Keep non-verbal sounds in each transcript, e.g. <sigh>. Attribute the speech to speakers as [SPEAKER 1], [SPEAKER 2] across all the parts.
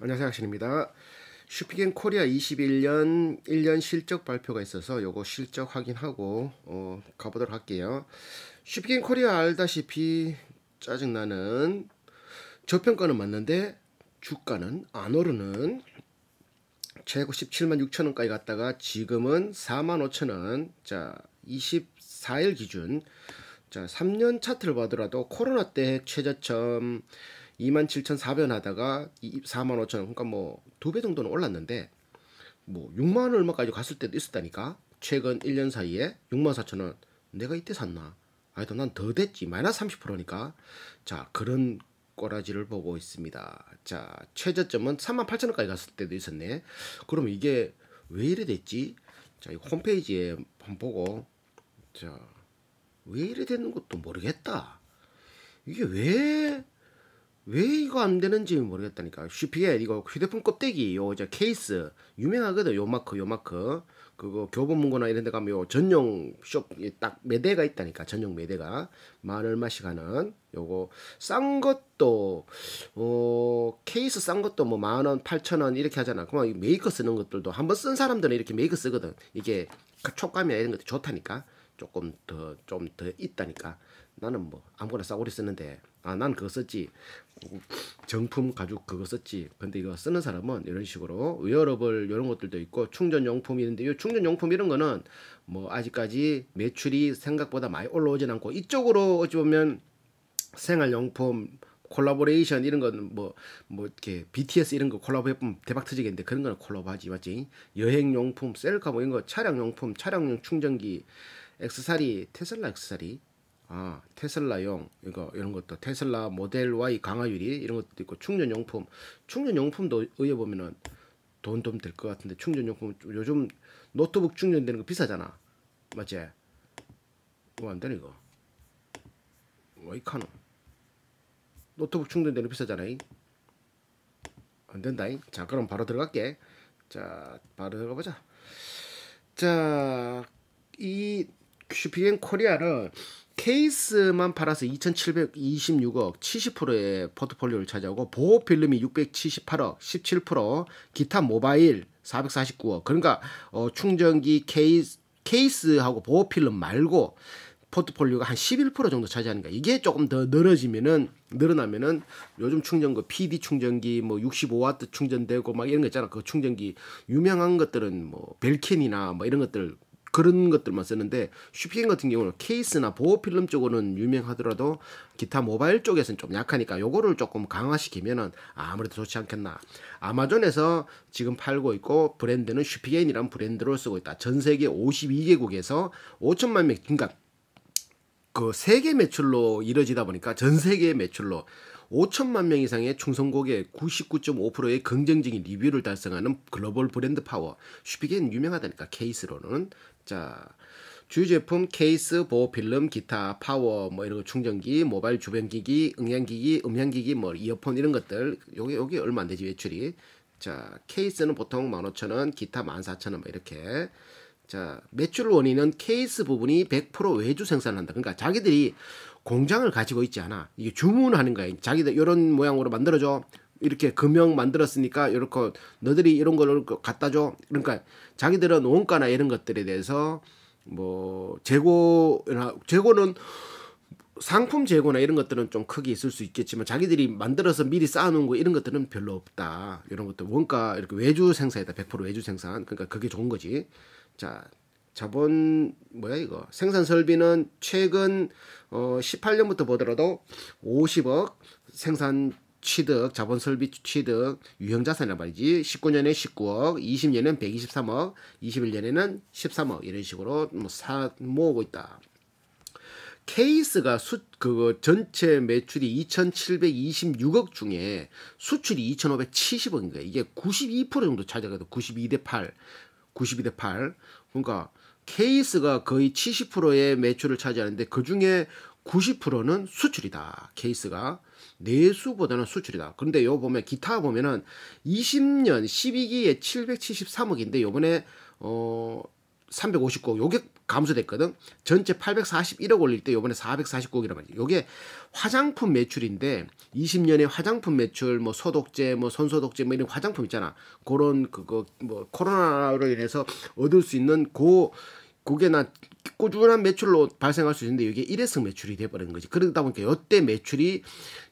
[SPEAKER 1] 안녕하세요. 학신입니다. 슈피겐 코리아 21년 1년 실적 발표가 있어서 요거 실적 확인하고 어, 가보도록 할게요. 슈피겐 코리아 알다시피 짜증나는 저평가는 맞는데 주가는 안 오르는 최고 17만 6천원까지 갔다가 지금은 4만 5천원 자 24일 기준 자 3년 차트를 봐더라도 코로나 때 최저점 27,400원 하다가 45,000원. 그러니까 뭐 두 배 정도는 올랐는데 뭐 6만 원 얼마까지 갔을 때도 있었다니까. 최근 1년 사이에 64,000원. 내가 이때 샀나? 아니다 난더 됐지. 마이너스 30%니까. 자, 그런 꼬라지를 보고 있습니다. 자, 최저점은 38,000원까지 갔을 때도 있었네. 그럼 이게 왜 이래 됐지? 자, 이 홈페이지에 한번 보고 자, 왜 이래 되는 것도 모르겠다. 이게 왜왜 이거 안 되는지 모르겠다니까. 슈피게 이거 휴대폰 껍데기 요 이제 케이스 유명하거든. 요 마크 요 마크. 그거 교보문고나 이런 데 가면 요 전용 쇼 딱 매대가 있다니까. 전용 매대가 만 얼마씩 하는 요거 싼 것도 어 케이스 싼 것도 뭐 만 원, 팔천 원 이렇게 하잖아. 그만 메이커 쓰는 것들도 한번 쓴 사람들은 이렇게 메이커 쓰거든. 이게 그 촉감이나 이런 것도 좋다니까. 조금 더 좀더 더 있다니까 나는 뭐 아무거나 싸구려 쓰는데 아 난 그거 썼지 정품 가죽 그거 썼지 근데 이거 쓰는 사람은 이런 식으로 웨어러블 이런 것들도 있고 충전용품 이있는데이 충전용품 이런 거는 뭐 아직까지 매출이 생각보다 많이 올라오진 않고 이쪽으로 어찌 보면 생활용품 콜라보레이션 이런 건 뭐뭐 뭐 이렇게 BTS 이런 거 콜라보 해보면 대박 터지겠는데 그런 거는 콜라보 하지 맞지? 여행 용품, 셀카 뭐 이런 거 차량 용품, 차량용 충전기 X사리, 테슬라 X사리, 아, 테슬라용 이거 이런 것도 테슬라 모델 Y 강화유리 이런 것도 있고 충전용품, 충전용품도 의해 보면은 돈좀될것 같은데 충전용품 요즘 노트북 충전되는 거 비싸잖아, 맞지? 뭐 안 되네 이거. 와이 뭐 카노. 노트북 충전되는 거 비싸잖아. 이. 안 된다잉. 자, 그럼 바로 들어갈게. 자, 바로 들어가 보자. 자, 이 큐시피엔 코리아는 케이스만 팔아서 2,726억 70%의 포트폴리오를 차지하고 보호 필름이 678억 17% 기타 모바일 449억 그러니까 어, 충전기 케이스 케이스하고 보호 필름 말고 포트폴리오가 한 11% 정도 차지하는 거야. 이게 조금 더 늘어지면은 늘어나면은 요즘 충전기 PD 충전기 뭐 65와트 충전되고 막 이런 거 있잖아. 그 충전기 유명한 것들은 뭐 벨킨이나 뭐 이런 것들 그런 것들만 쓰는데 슈핑 같은 경우는 케이스나 보호 필름 쪽으로는 유명하더라도 기타 모바일 쪽에서는 좀 약하니까 요거를 조금 강화시키면은 아무래도 좋지 않겠나. 아마존에서 지금 팔고 있고 브랜드는 슈피겐이란 브랜드로 쓰고 있다. 전 세계 52개국에서 5천만 명 그러니까 그 세계 매출로 이뤄지다 보니까 전 세계 매출로 5천만 명 이상의 충성고객 99.5%의 긍정적인 리뷰를 달성하는 글로벌 브랜드 파워. 슈피겐 유명하다니까 케이스로는 자, 주제품 요 케이스, 보호 필름, 기타, 파워, 뭐 이런 거 충전기, 모바일 주변기기, 음향기기, 음향기기, 뭐 이어폰 이런 것들 여기 여기 얼마 안 되지 매출이. 자, 케이스는 보통 만 오천 원 기타 만 사천 원 뭐 이렇게. 자, 매출 원인은 케이스 부분이 백 프로 외주 생산한다. 그러니까 자기들이 공장을 가지고 있지 않아. 이게 주문하는 거야. 자기들 이런 모양으로 만들어줘. 이렇게 금형 만들었으니까 이렇게 너들이 이런 걸 갖다 줘. 그러니까 자기들은 원가나 이런 것들에 대해서 뭐 재고나 재고는 상품 재고나 이런 것들은 좀 크게 있을 수 있겠지만 자기들이 만들어서 미리 쌓아놓은 거 이런 것들은 별로 없다. 이런 것들 원가 이렇게 외주 생산이다. 100% 외주 생산. 그러니까 그게 좋은 거지. 자 자본 뭐야 이거 생산 설비는 최근 어 18년부터 보더라도 50억 생산 취득, 자본 설비 취득, 유형 자산이란 말이지. 19년에 19억, 20년에는 123억, 21년에는 13억 이런 식으로 뭐사 모으고 있다. 케이스가 수, 그거 전체 매출이 2,726억 중에 수출이 2,570억인 거예요. 이게 92% 정도 차지하거든 92 대 8, 92 대 8. 그러니까 케이스가 거의 70%의 매출을 차지하는데 그 중에 90%는 수출이다. 케이스가. 내수보다는 수출이다. 그런데 요 보면 기타 보면은 20년 12기에 773억인데 요번에 어 359억 요게 감소됐거든. 전체 841억 올릴 때 요번에 449억이란 말이지. 요게 화장품 매출인데 20년에 화장품 매출 뭐 소독제 뭐 손소독제 뭐 이런 화장품 있잖아. 그런 그거 뭐 코로나로 인해서 얻을 수 있는 고 그게 난 꾸준한 매출로 발생할 수 있는데 이게 일회성 매출이 돼버린 거지. 그러다 보니까 여태 매출이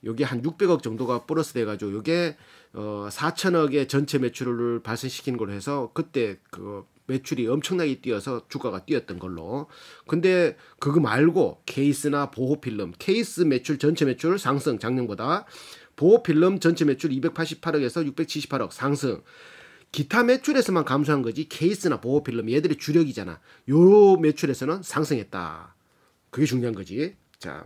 [SPEAKER 1] 여기 한 600억 정도가 플러스 돼가지고 이게 어 4천억의 전체 매출을 발생시킨 걸로 해서 그때 그 매출이 엄청나게 뛰어서 주가가 뛰었던 걸로. 근데 그거 말고 케이스나 보호필름, 케이스 매출 전체 매출 상승 작년보다 보호필름 전체 매출 288억에서 678억 상승. 기타 매출에서만 감소한 거지 케이스나 보호 필름 얘들이 주력이잖아. 요 매출에서는 상승했다. 그게 중요한 거지. 자.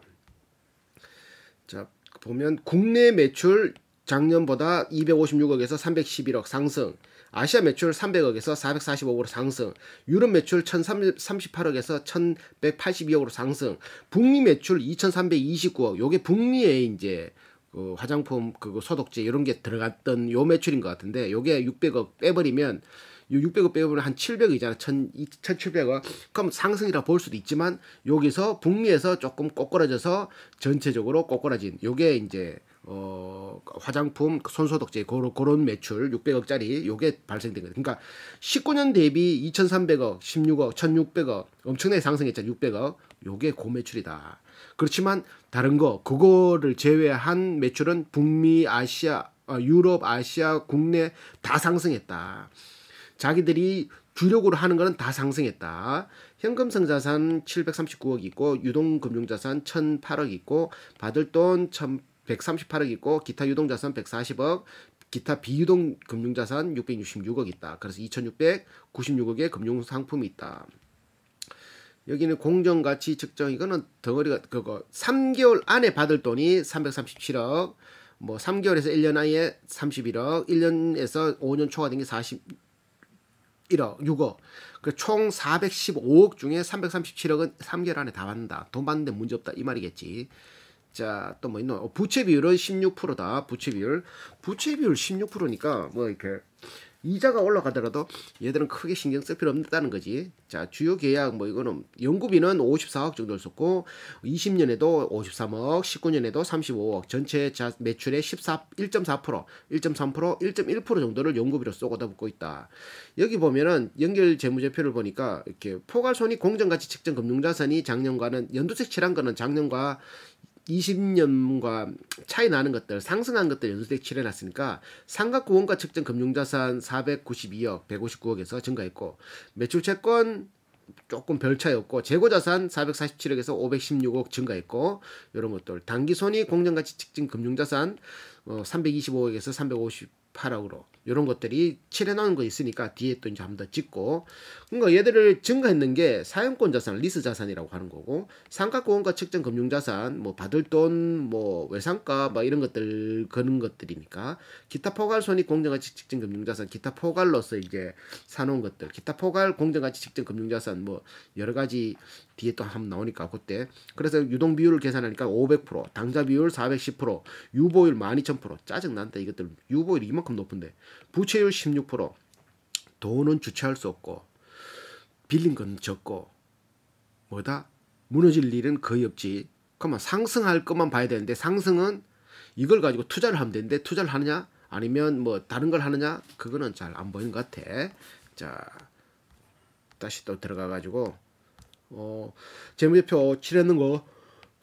[SPEAKER 1] 자, 보면 국내 매출 작년보다 256억에서 311억 상승. 아시아 매출 300억에서 445억으로 상승, 유럽 매출 1,038억에서 1,182억으로 상승, 북미 매출 2,329억, 요게 북미의 이제 그 화장품 그거 소독제 이런 게 들어갔던 요 매출인 것 같은데 요게 600억 빼버리면 요 600억 빼버리면 한 700억이잖아. 1 1,700억. 그럼 상승이라 볼 수도 있지만 여기서 북미에서 조금 꼬꾸라져서 전체적으로 꼬꾸라진 요게 이제 어, 화장품 손소독제 그런, 그런 매출 600억짜리 요게 발생된 거예요. 그러니까 19년 대비 2,300억, 16억, 1,600억 엄청나게 상승했잖아. 600억. 요게 고매출이다. 그렇지만 다른 거 그거를 제외한 매출은 북미, 아시아, 어, 유럽, 아시아, 국내 다 상승했다. 자기들이 주력으로 하는 거는 다 상승했다. 현금성 자산 739억 있고 유동금융 자산 1008억 있고 받을 돈 1138억 있고 기타 유동 자산 140억 기타 비유동 금융자산 666억 있다. 그래서 2696억의 금융상품이 있다. 여기는 공정가치 측정 이거는 덩어리가 그거 3개월 안에 받을 돈이 337억 뭐 3개월에서 1년 안에 31억 1년에서 5년 초가 된 게 41억 6억 그총 415억 중에 337억은 3개월 안에 다 받는다 돈 받는데 문제 없다 이 말이겠지 자 또 뭐 있노 부채 비율은 16%다 부채 비율 부채 비율 16%니까 뭐 이렇게 이자가 올라가더라도 얘들은 크게 신경 쓸 필요 없다는 거지. 자, 주요 계약 뭐 이거는 연구비는 54억 정도 를 썼고 20년에도 53억, 19년에도 35억, 전체 자, 매출의 14 1.4%, 1.3%, 1.1% 정도를 연구비로 쏘고다붙고 있다. 여기 보면은 연결 재무제표를 보니까 이렇게 포괄손익 공정가치 측정 금융자산이 작년과는 연도색 칠한 거는 작년과 20년과 차이 나는 것들, 상승한 것들 연수대에 칠해놨으니까 상각구 원가 측정 금융자산 492억 159억에서 증가했고 매출 채권 조금 별 차이였고 재고자산 447억에서 516억 증가했고 이런 것들 단기손익 공정가치 측정 금융자산 어, 325억에서 358억으로 이런 것들이 칠해놓은 거 있으니까 뒤에 또 이제 한번더 찍고 그러니까 얘들을 증가했는 게 사용권 자산, 리스 자산이라고 하는 거고 상가권과측정 금융자산, 뭐 받을 돈, 뭐 외상가 막 뭐 이런 것들 거는 것들이니까 기타 포괄 손익 공정가치 측정 금융자산, 기타 포괄로서 이제 사놓은 것들, 기타 포괄 공정가치 측정 금융자산 뭐 여러 가지 뒤에 또 한번 나오니까 그때 그래서 유동 비율을 계산하니까 500% 당좌 비율 410% 유보율 12,000% 짜증난다 이것들 유보율이 이만큼 높은데 부채율 16%, 돈은 주체할 수 없고 빌린 건 적고 뭐다 무너질 일은 거의 없지. 그러면 상승할 것만 봐야 되는데 상승은 이걸 가지고 투자를 하면 되는데 투자를 하느냐 아니면 뭐 다른 걸 하느냐 그거는 잘 안 보이는 것 같아. 자 다시 또 들어가 가지고 어 재무제표 칠했는 거.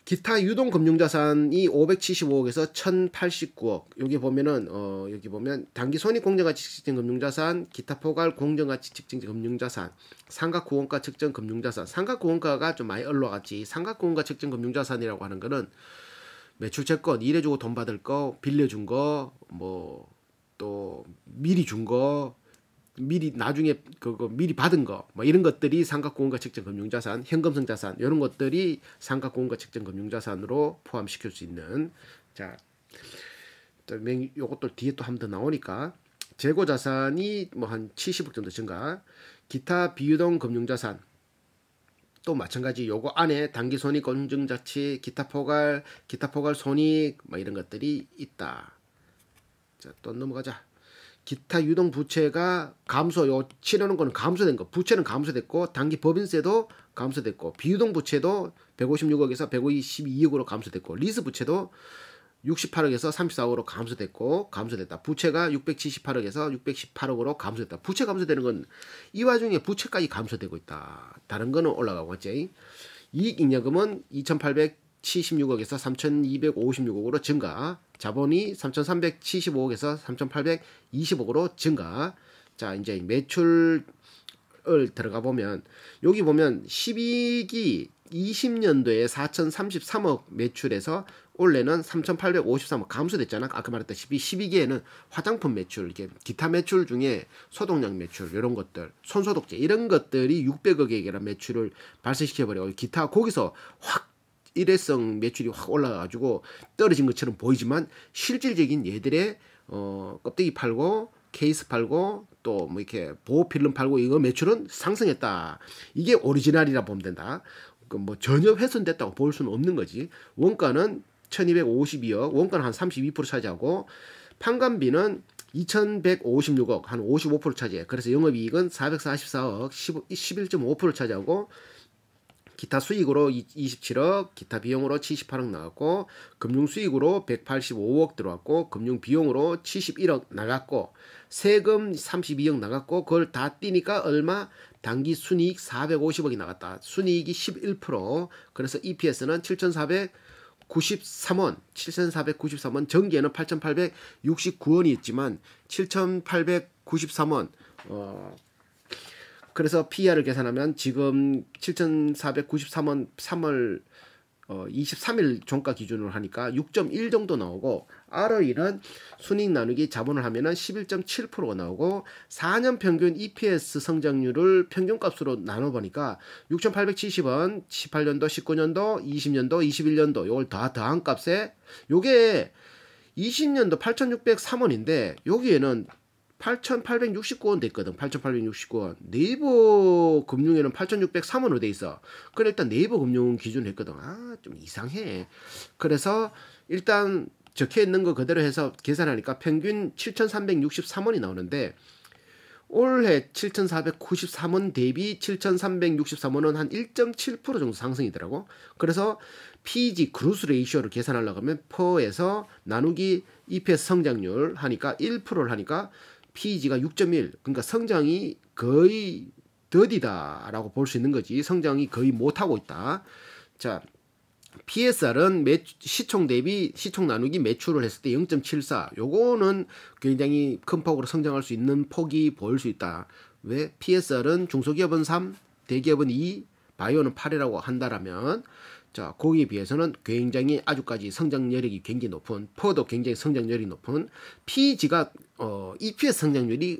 [SPEAKER 1] 기타 유동 금융자산이 575억에서 1,089억. 여기 보면은 어 여기 보면 단기 손익 공정가치 측정 금융자산, 기타 포괄 공정가치 측정 금융자산, 상각 고원가 측정 금융자산. 상각 고원가가 좀 많이 올라갔지. 상각 고원가 측정 금융자산이라고 하는 거는 매출 채권 일해주고 돈 받을 거, 빌려준 거, 뭐 또 미리 준 거, 미리 나중에 그거 미리 받은 거 뭐 이런 것들이 상각공인가 측정 금융자산 현금성 자산 이런 것들이 상각공인가 측정 금융자산으로 포함시킬 수 있는 자 요것도 뒤에 또 한 번 더 나오니까 재고 자산이 뭐 한 70억 정도 증가 기타 비유동 금융자산 또 마찬가지 요거 안에 단기 손익 검증 자치 기타 포괄 기타 포괄 손익 뭐 이런 것들이 있다 자 또 넘어가자 기타 유동 부채가 감소 요치르는건 감소된 거 부채는 감소됐고 단기 법인세도 감소됐고 비유동 부채도 156억에서 152억으로 감소됐고 리스 부채도 68억에서 34억으로 감소됐고 감소됐다. 부채가 678억에서 618억으로 감소됐다. 부채 감소되는 건 이 와중에 부채까지 감소되고 있다. 다른 거는 올라가고 있지. 이익 잉여금은 2800 3,376억에서 3,256억으로 증가, 자본이 3,375억에서 3,820억으로 증가. 자, 이제 매출을 들어가 보면 여기 보면 12기 20년도에 4,033억 매출에서 올해는 3,853억 감소됐잖아. 아까 말했다시피 12기에는 화장품 매출, 이렇게 기타 매출 중에 소독약 매출 이런 것들, 손소독제 이런 것들이 600억에 이런 매출을 발생시켜버려. 기타 거기서 확 일회성 매출이 확 올라가가지고 떨어진 것처럼 보이지만 실질적인 얘들의 어, 껍데기 팔고 케이스 팔고 또 뭐 이렇게 보호 필름 팔고 이거 매출은 상승했다. 이게 오리지널이라 보면 된다. 그뭐 전혀 훼손됐다고 볼 수는 없는 거지. 원가는 1252억, 원가는 한 32% 차지하고 판관비는 2156억 한 55% 차지해. 그래서 영업이익은 444억 11.5% 차지하고 기타 수익으로 27억, 기타 비용으로 78억 나갔고 금융 수익으로 185억 들어왔고 금융 비용으로 71억 나갔고 세금 32억 나갔고 그걸 다 띄니까 얼마 단기 순이익 450억이 나갔다. 순이익이 11% 그래서 EPS는 7,493원, 7,493원 전기에는 8,869원이 있지만 7,893원 어 그래서 PER을 계산하면 지금 7,493원 3월 어, 23일 종가 기준으로 하니까 6.1 정도 나오고 ROE는 순익 나누기 자본을 하면은 11.7%가 나오고 4년 평균 EPS 성장률을 평균값으로 나눠 보니까 6,870원 18년도 19년도 20년도 21년도 이걸다 더한 값에 요게 20년도 8,603원인데 여기에는 8,869원 됐거든. 8,869원. 네이버 금융에는 8,603원으로 돼 있어. 그래 일단 네이버 금융 기준 했거든. 아, 좀 이상해. 그래서 일단 적혀 있는 거 그대로 해서 계산하니까 평균 7,363원이 나오는데 올해 7,493원 대비 7,363원은 한 1.7% 정도 상승이더라고. 그래서 PG 그루스 레이시를 계산하려고 하면 퍼에서 나누기 EPS 성장률 하니까 1%를 하니까 PEG가 6.1 그러니까 성장이 거의 더디다라고 볼 수 있는 거지 성장이 거의 못하고 있다. 자 PSR은 매, 시총 대비 시총 나누기 매출을 했을 때 0.74. 요거는 굉장히 큰 폭으로 성장할 수 있는 폭이 보일 수 있다. 왜 PSR은 중소기업은 3, 대기업은 2, 바이오는 8이라고 한다라면 자, 거기에 비해서는 굉장히 아주까지 성장여력이 굉장히 높은, 포도 굉장히 성장률이 높은, 피지가 어, EPS 성장률이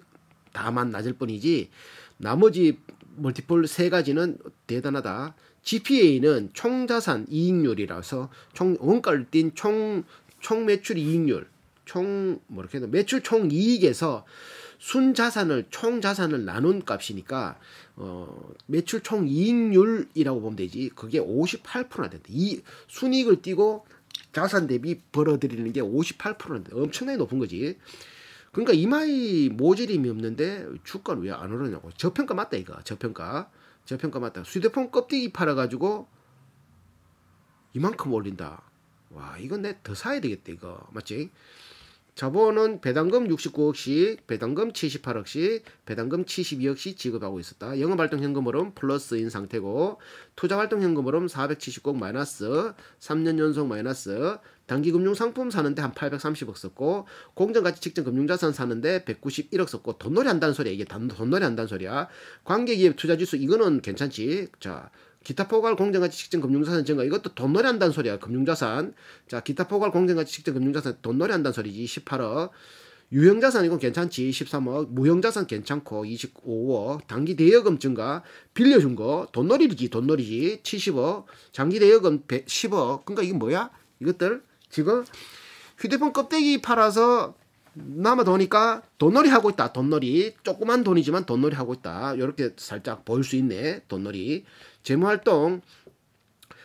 [SPEAKER 1] 다만 낮을 뿐이지, 나머지 멀티플 세 가지는 대단하다. GPA는 총자산 이익률이라서, 총, 원가를 띈 총, 총 매출 이익률, 총, 뭐 이렇게 해도 매출 총 이익에서 순자산을, 총자산을 나눈 값이니까, 어, 매출 총 이익률이라고 보면 되지. 그게 58%나 된다. 이 순이익을 띄고 자산 대비 벌어들이는 게 58%인데 엄청나게 높은 거지. 그러니까 이마이 모질임이 없는데 주가는 왜안 오르냐고. 저평가 맞다 이거. 저평가. 저평가 맞다. 휴대폰 껍데기 팔아가지고 이만큼 올린다. 와 이건 내 더 사야 되겠다 이거. 맞지? 자본은 배당금 69억씩, 배당금 78억씩, 배당금 72억씩 지급하고 있었다. 영업활동 현금으로는 플러스인 상태고 투자활동 현금으로는 479억 마이너스, 3년 연속 마이너스, 단기금융 상품 사는데 한 830억 썼고 공정가치 측정 금융자산 사는데 191억 썼고 돈놀이 한다는 소리야. 이게 돈놀이 한다는 소리야. 관계기업 투자지수 이거는 괜찮지. 자 기타 포괄 공정가치 측정 금융자산 증가 이것도 돈놀이 한다는 소리야 금융자산 자 기타 포괄 공정가치 측정 금융자산 돈놀이 한다는 소리지 18억 유형자산 이건 괜찮지 13억 무형자산 괜찮고 25억 단기 대여금 증가 빌려준 거 돈놀이지 돈놀이지 70억 장기 대여금 10억 그러니까 이게 뭐야 이것들 지금 휴대폰 껍데기 팔아서 남아 도니까 돈놀이 하고 있다. 돈놀이 조그만 돈이지만 돈놀이 하고 있다. 이렇게 살짝 보일 수 있네. 돈놀이 재무활동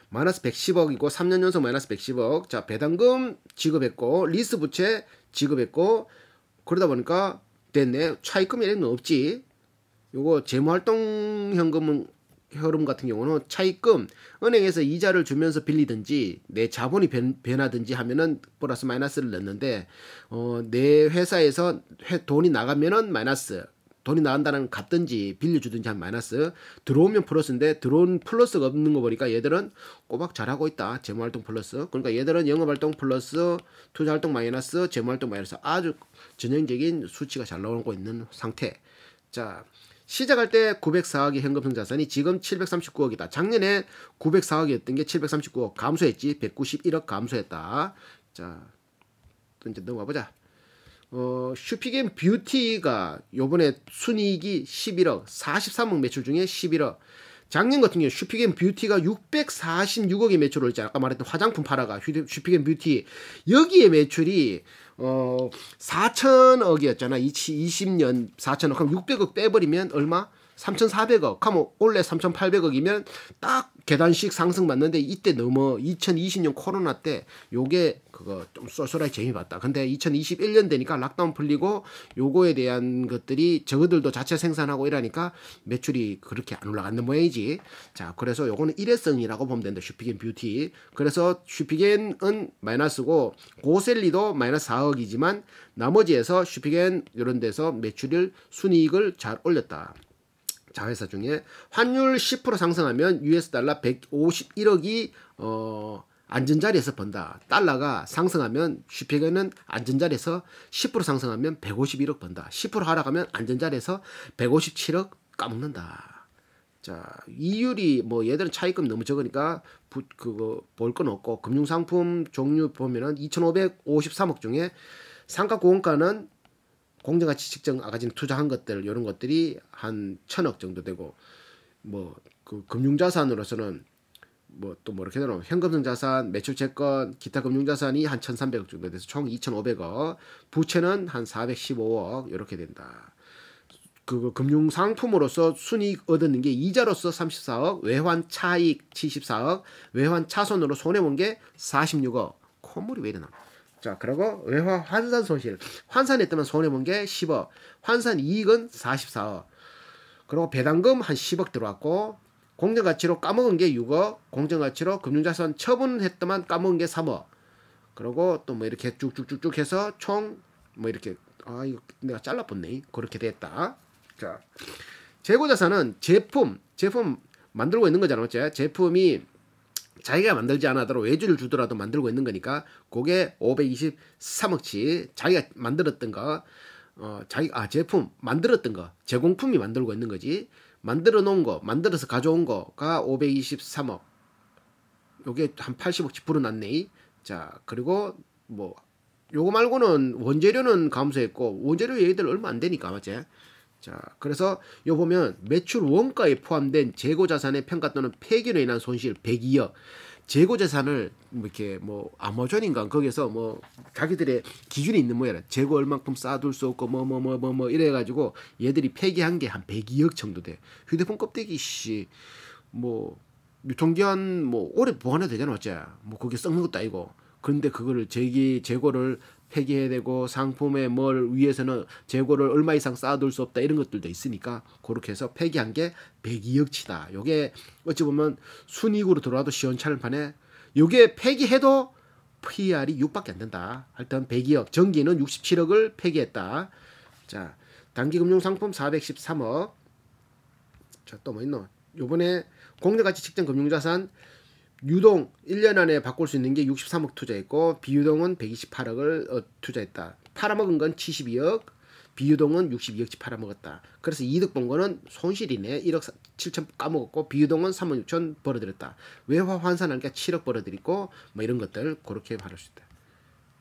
[SPEAKER 1] 마이너스 110억이고 3년 연속 마이너스 110억. 자 배당금 지급했고 리스 부채 지급했고 그러다 보니까 됐네. 차입금 이런 건 없지. 요거 재무활동 현금은 흐름 같은 경우는 차입금 은행에서 이자를 주면서 빌리든지 내 자본이 변, 변하든지 하면은 플러스 마이너스를 냈는데 어, 내 회사에서 회, 돈이 나가면은 마이너스 돈이 나간다는 갚든지 빌려주든지 한 마이너스 들어오면 플러스인데 들어온 플러스가 없는 거 보니까 얘들은 꼬박 잘하고 있다 재무활동 플러스 그러니까 얘들은 영업활동 플러스 투자활동 마이너스 재무활동 마이너스 아주 전형적인 수치가 잘 나오고 있는 상태 자 시작할 때 904억이 현금성 자산이 지금 739억이다. 작년에 904억이었던 게 739억 감소했지. 191억 감소했다. 자, 또 이제 넘어가 보자. 어, 슈피겐 뷰티가 요번에 순이익이 11억, 43억 매출 중에 11억. 작년 같은 경우 슈피겐 뷰티가 646억의 매출을 했잖아 아까 말했던 화장품 팔아가 슈피겐 뷰티 여기에 매출이 어 4천억이었잖아. 2020년 4천억 그럼 600억 빼버리면 얼마? 3,400억, 하면 원래 3,800억이면 딱 계단식 상승 맞는데 이때 넘어 2020년 코로나 때 요게 그거 좀 쏠쏠하게 재미 봤다. 근데 2021년 되니까 락다운 풀리고 요거에 대한 것들이 저거들도 자체 생산하고 이러니까 매출이 그렇게 안 올라가는 모양이지. 자, 그래서 요거는 일회성이라고 보면 된다. 슈피겐 뷰티. 그래서 슈피겐은 마이너스고 고셀리도 마이너스 4억이지만 나머지에서 슈피겐 요런 데서 매출을 순이익을 잘 올렸다. 자회사 중에 환율 10% 상승하면 US 달러 151억이 어안전 자리에서 번다. 달러가 상승하면 쉽게 얘기하면 자리에서 10% 상승하면 151억 번다. 10% 하락하면 안전 자리에서 157억 까먹는다. 자, 이율이 뭐 얘들은 차익금 너무 적으니까 부, 그거 볼 건 없고 금융상품 종류 보면은 2,553억 중에 상가 고원가는 공정가치 측정 아가씨는 투자한 것들 이런 것들이 한 천억 정도 되고 뭐 그 금융자산으로서는 뭐 또 뭐이렇게 되나 현금성 자산, 매출 채권, 기타 금융자산이 한 천삼백억 정도 돼서 총 이천오백억 부채는 한 사백십오억 이렇게 된다. 그 금융 상품으로서 순이익 얻은게 이자로서 삼십사억 외환 차익 칠십사억 외환 차손으로 손해 본게사십육억 콧물이 왜 이러나? 자, 그리고 외화 환산 손실. 환산했 따면 손해본 게 10억. 환산 이익은 44억. 그리고 배당금 한 10억 들어왔고, 공정가치로 까먹은 게 6억, 공정가치로 금융자산 처분했더만 까먹은 게 3억. 그리고 또 뭐 이렇게 쭉쭉쭉쭉 해서 총 뭐 이렇게, 아, 이거 내가 잘라봤네. 그렇게 됐다. 자, 재고자산은 제품, 제품 만들고 있는 거잖아. 맞지? 제품이 자기가 만들지 않아도 외주를 주더라도 만들고 있는 거니까 그게 523억치 자기가 만들었던 거 어, 자기 아 제품 만들었던 거 제공품이 만들고 있는 거지 만들어 놓은 거 만들어서 가져온 거가 523억 요게 한 80억치 불어났네 자 그리고 뭐 요거 말고는 원재료는 감소했고 원재료 얘기들 얼마 안 되니까 맞지 자, 그래서 요 보면 매출 원가에 포함된 재고 자산의 평가 또는 폐기로 인한 손실 102억. 재고 재산을 뭐 이렇게 뭐 아마존인가 거기서 뭐 자기들의 기준이 있는 모양이야. 재고 얼만큼 쌓아둘 수 없고 뭐뭐뭐뭐 뭐 뭐, 뭐, 이래가지고 얘들이 폐기한 게 한 102억 정도 돼. 휴대폰 껍데기 씨 뭐 유통기한 뭐 오래 보관해도 되잖아 어째. 뭐 그게 썩는 것도 아니고. 그런데 그거를 재기 재고를 폐기해야 되고 상품에 뭘 위해서는 재고를 얼마 이상 쌓아둘 수 없다 이런 것들도 있으니까 그렇게 해서 폐기한 게 102억치다. 요게 어찌 보면 순이익으로 들어와도 시원찮은 판에 요게 폐기해도 PR이 6밖에 안 된다. 하여튼 102억 전기는 67억을 폐기했다. 자 단기 금융상품 413억 자 또 뭐 있노? 요번에 공정가치 측정 금융자산 유동 1년 안에 바꿀 수 있는 게 63억 투자했고 비유동은 128억을 어, 투자했다. 팔아먹은 건 72억, 비유동은 62억씩 팔아먹었다. 그래서 이득 본 거는 손실이네. 1억 7천 까먹었고 비유동은 3억 6천 벌어들였다. 외화 환산하니까 7억 벌어들이고 뭐 이런 것들 그렇게 발할 수 있다.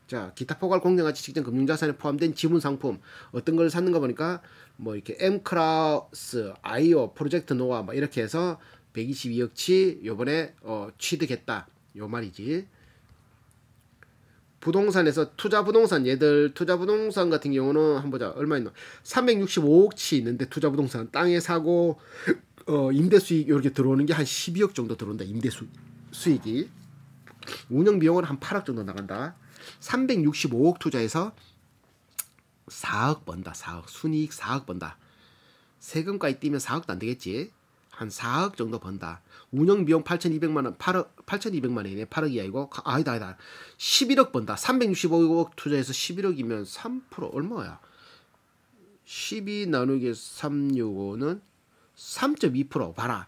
[SPEAKER 1] 자 기타 포괄 공정가치 직전 금융자산에 포함된 지분 상품 어떤 걸 샀는가 보니까 뭐 이렇게 엠크라스, 우 아이오, 프로젝트 노아 뭐 이렇게 해서 122억치 요번에 어, 취득했다. 요 말이지. 부동산에서 투자 부동산 얘들 투자 부동산 같은 경우는 한번 보자. 얼마 있나? 365억치 있는데 투자 부동산 땅에 사고 어, 임대 수익 이렇게 들어오는 게 한 12억 정도 들어온다. 임대 수, 수익이. 운영 비용은 한 8억 정도 나간다. 365억 투자해서 4억 번다. 4억 순이익 4억 번다. 세금까지 뛰면 4억도 안 되겠지. 한 4억 정도 번다. 운영 비용 8,200만 원, 8억 8,200만 원이네. 8억 이하이고 아, 아니다 아니다. 11억 번다. 365억 투자해서 11억이면 3% 얼마야? 12 나누기 365는 3.2% 봐라.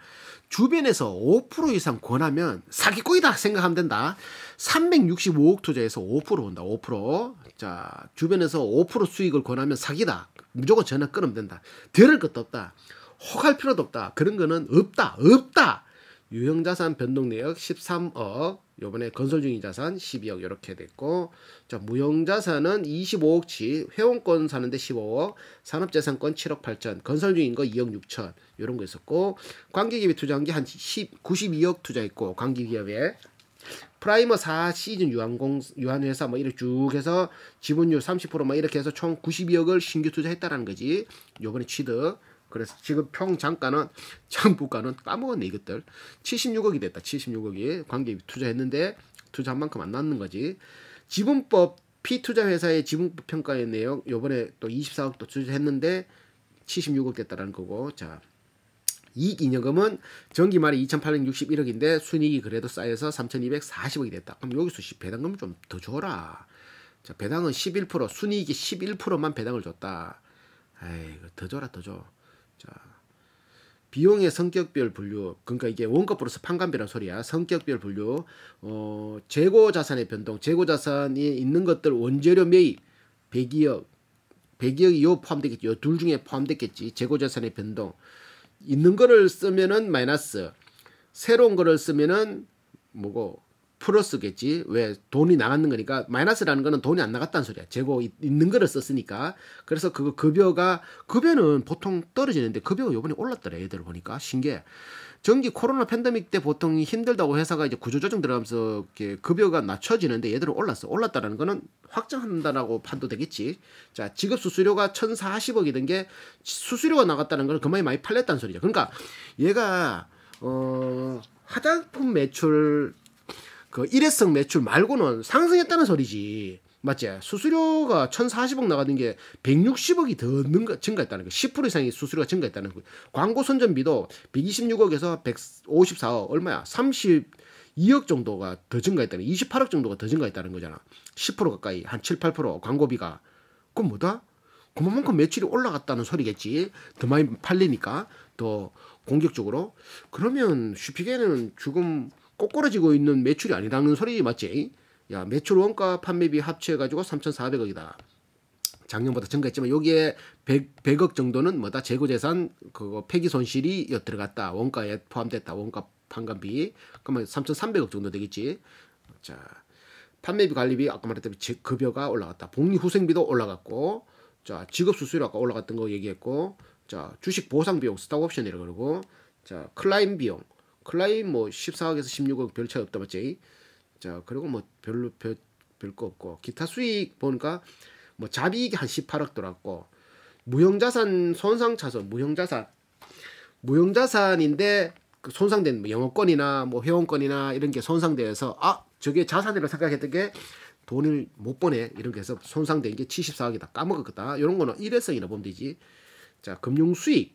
[SPEAKER 1] 주변에서 5% 이상 권하면 사기꾼이다 생각하면 된다. 365억 투자해서 5% 온다. 5%. 자, 주변에서 5% 수익을 권하면 사기다. 무조건 전화 끊으면 된다. 들을 것도 없다. 혹할 필요도 없다. 그런 거는 없다. 없다. 유형자산 변동내역 13억, 요번에 건설 중인 자산 12억 이렇게 됐고 자 무형자산은 25억치 회원권 사는데 15억 산업재산권 7억 8천 건설 중인 거 2억 6천 요런 거 있었고 관계기업에 투자한 게한 92억 투자했고 관계기업에 프라이머 4 시즌 유한공 유한회사 뭐 이렇게 쭉 해서 지분율 3 0뭐 이렇게 해서 총 92억을 신규 투자했다라는 거지 요번에 취득 그래서 지금 평장가는 장부가는 <laughs> 까먹었네 이것들 76억이 됐다 76억이 관계 투자했는데 투자한 만큼 안 낳는 거지 지분법 피투자회사의 지분법 평가의 내용 요번에 또2 4억또 투자했는데 76억 됐다라는 거고 자 이익잉여금은 전기말에 2861억인데 순이익이 그래도 쌓여서 3240억이 됐다. 그럼 여기서 배당금 좀 더 줘라. 자 배당은 11% 순이익이 11%만 배당을 줬다. 에이 더 줘라 더 줘. 자, 비용의 성격별 분류. 그러니까 이게 원가 플러스 판관비란 소리야. 성격별 분류. 어, 재고 자산의 변동. 재고 자산이 있는 것들 원재료 매입. 100억. 100억이 요 포함되겠지. 요둘 중에 포함되겠지 재고 자산의 변동. 있는 거를 쓰면은 마이너스. 새로운 거를 쓰면은 뭐고 플러스겠지. 왜 돈이 나갔는 거니까 마이너스라는 거는 돈이 안 나갔다는 소리야. 재고 있는 거를 썼으니까. 그래서 그 급여가 급여는 보통 떨어지는데 급여가 요번에 올랐더래. 애들 보니까 신기해. 전기 코로나 팬데믹 때 보통 힘들다고 회사가 이제 구조조정 들어가면서 이렇게 급여가 낮춰지는데 얘들은 올랐어. 올랐다라는 거는 확정한다라고 판도되겠지. 자, 지급 수수료가 1,040억이던 게 수수료가 나갔다는 거는 그만이 많이 팔렸다는 소리죠. 그러니까 얘가 어 화장품 매출 그 일회성 매출 말고는 상승했다는 소리지. 맞지? 수수료가 1,040억 나가는 게 160억이 더 능가, 증가했다는 거. 10%이상이 수수료가 증가했다는 거. 광고 선전비도 126억에서 154억, 얼마야? 32억 정도가 더 증가했다는, 28억 정도가 더 증가했다는 거잖아. 10% 가까이, 한 7, 8% 광고비가. 그건 뭐다? 그만큼 매출이 올라갔다는 소리겠지. 더 많이 팔리니까, 더 공격적으로. 그러면 슈피게는 지금 꼬꾸러지고 있는 매출이 아니라는 소리 맞지? 야, 매출 원가 판매비 합쳐가지고 3,400억이다. 작년보다 증가했지만 여기에 100, 억 정도는 뭐다 재고재산 그거 폐기 손실이 들어갔다 원가에 포함됐다 원가 판관비 그러면 3,300억 정도 되겠지 자 판매비 관리비 아까 말했듯이 급여가 올라갔다 복리 후생비도 올라갔고 자 직업 수수료 아까 올라갔던 거 얘기했고 자 주식 보상 비용 스탁옵션이라고 그러고 자 클라임 비용 클라인 뭐 14억에서 16억 별 차이 없다 맞지? 자 그리고 뭐 별로 별, 별 거 없고 기타 수익 보니까 뭐 자비익이 한 18억 들어왔고 무형자산 손상 차손 무형자산 무형자산인데 그 손상된 뭐 영업권이나 뭐 회원권이나 이런 게 손상돼서 아 저게 자산이라고 생각했던 게 돈을 못 보내 이런 게 해서 손상된 게 74억이다 까먹었겠다 이런 거는 일회성이라 보면 되지 자 금융수익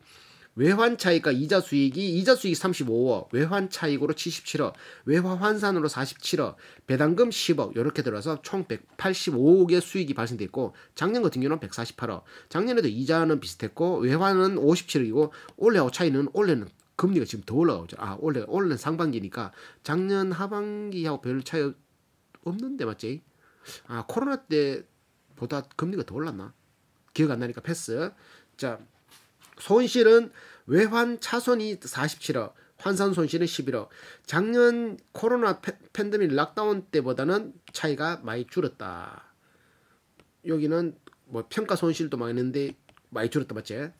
[SPEAKER 1] 외환 차익과 이자 수익이 이자 수익 35억, 외환 차익으로 77억, 외화 환산으로 47억, 배당금 10억 이렇게 들어서 총 185억의 수익이 발생됐고 작년 같은 경우는 148억. 작년에도 이자는 비슷했고 외환은 57억이고 올해하 차이는 올해는 금리가 지금 더 올라오죠. 아 올해 올해 상반기니까 작년 하반기하고 별 차이 없는데 맞지? 아 코로나 때보다 금리가 더 올랐나? 기억 안 나니까 패스. 자 손실은 외환 차손이 47억, 환산 손실은 11억. 작년 코로나 팬데믹 락다운 때보다는 차이가 많이 줄었다. 여기는 뭐 평가 손실도 많는데 많이 줄었다 맞지?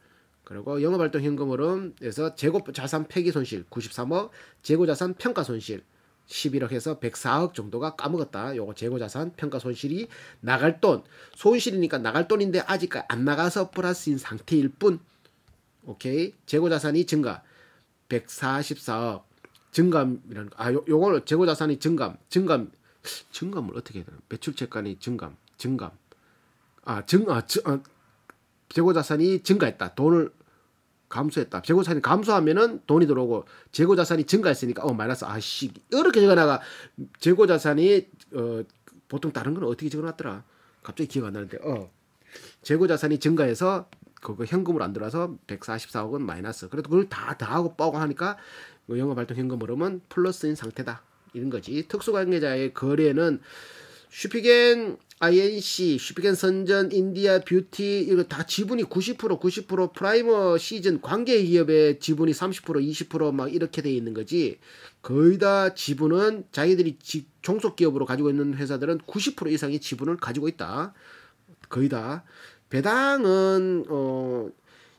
[SPEAKER 1] 그리고 영업활동 현금으로에서 재고 자산 폐기 손실 93억, 재고 자산 평가 손실 11억 해서 104억 정도가 까먹었다. 요거 재고 자산 평가 손실이 나갈 돈 손실이니까 나갈 돈인데 아직 안 나가서 플러스인 상태일 뿐. 오케이. 재고 자산이 증가. 144억 증감이라는 거. 아, 요, 요거는 재고 자산이 증감. 증감. 증감을 어떻게 해야 되나? 매출 채권이 증감. 증감. 아, 증 아, 증, 아 재고 자산이 증가했다. 돈을 감소했다. 재고 자산이 감소하면은 돈이 들어오고 재고 자산이 증가했으니까 어 마이너스 아씨 이렇게 제가 나가 재고 자산이 어 보통 다른 건 어떻게 적어놨더라? 갑자기 기억 안 나는데 어 재고 자산이 증가해서 그거 현금으로 안 들어와서 144억 은 마이너스. 그래도 그걸 다 다하고 뻐고 하니까 뭐 영업 활동 현금 흐름은 플러스인 상태다. 이런 거지. 특수관계자의 거래는 슈피겐 INC, 슈피겐 선전, 인디아 뷰티 이거 다 지분이 90% 90% 프라이머 시즌 관계 기업의 지분이 30% 20%막 이렇게 돼 있는 거지. 거의 다 지분은 자기들이 지, 종속 기업으로 가지고 있는 회사들은 90% 이상의 지분을 가지고 있다. 거의 다 배당은 어